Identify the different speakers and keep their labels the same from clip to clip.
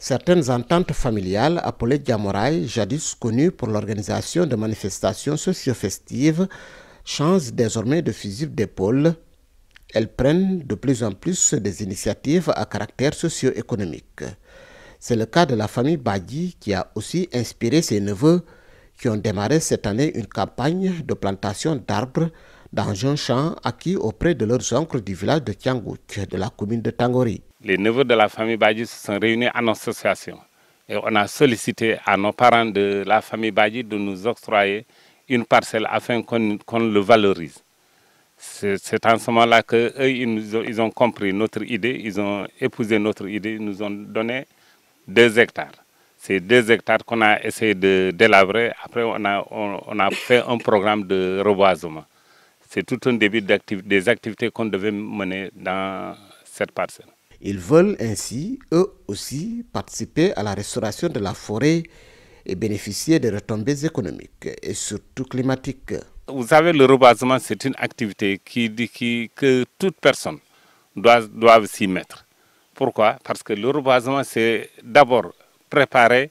Speaker 1: Certaines ententes familiales appelées Djamoraï, jadis connues pour l'organisation de manifestations socio-festives, changent désormais de fusible d'épaule. Elles prennent de plus en plus des initiatives à caractère socio-économique. C'est le cas de la famille Badi qui a aussi inspiré ses neveux qui ont démarré cette année une campagne de plantation d'arbres dans un champ acquis auprès de leurs oncles du village de est de la commune de Tangori.
Speaker 2: Les neveux de la famille Badji se sont réunis en association et on a sollicité à nos parents de la famille Badji de nous octroyer une parcelle afin qu'on le valorise. C'est en ce moment-là qu'eux, ils, ils, ont compris notre idée, ils ont épousé notre idée, ils nous ont donné deux hectares. C'est deux hectares qu'on a essayé de délabrer, Après, on a, on a fait un programme de reboisement. C'est tout un début des activités qu'on devait mener dans cette parcelle.
Speaker 1: Ils veulent ainsi, eux aussi, participer à la restauration de la forêt et bénéficier des retombées économiques et surtout climatiques.
Speaker 2: Vous savez, le reboisement, c'est une activité qui, que toute personne doit, doit s'y mettre. Pourquoi Parce que le reboisement, c'est d'abord préparer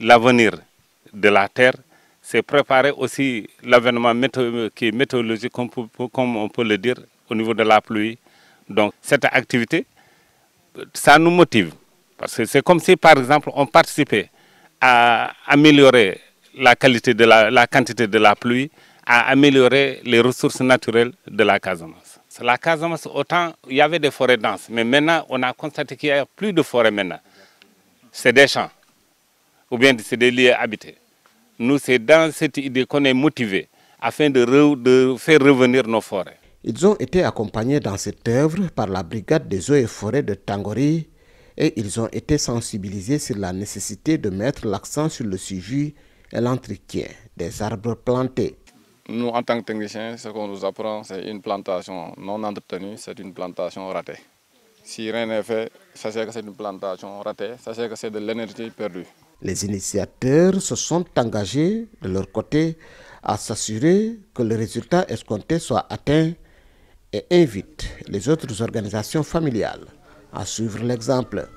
Speaker 2: l'avenir de la terre c'est préparer aussi l'avènement météorologique, comme, on peut le dire, au niveau de la pluie. Donc cette activité, ça nous motive. Parce que c'est comme si, par exemple, on participait à améliorer la qualité de la, quantité de la pluie, à améliorer les ressources naturelles de la Casamance. La Casamance, autant il y avait des forêts denses, mais maintenant on a constaté qu'il n'y a plus de forêts maintenant. C'est des champs, ou bien c'est des lieux habités. Nous, c'est dans cette idée qu'on est motivé afin de, faire revenir nos forêts.
Speaker 1: Ils ont été accompagnés dans cette œuvre par la brigade des eaux et forêts de Tangori et ils ont été sensibilisés sur la nécessité de mettre l'accent sur le suivi et l'entretien des arbres plantés.
Speaker 2: Nous, en tant que techniciens, ce qu'on nous apprend, c'est une plantation non entretenue, c'est une plantation ratée. Si rien n'est fait, sachez que c'est une plantation ratée, sachez que c'est de l'énergie perdue.
Speaker 1: Les initiateurs se sont engagés de leur côté à s'assurer que le résultat escompté soit atteint et invitent les autres organisations familiales à suivre l'exemple.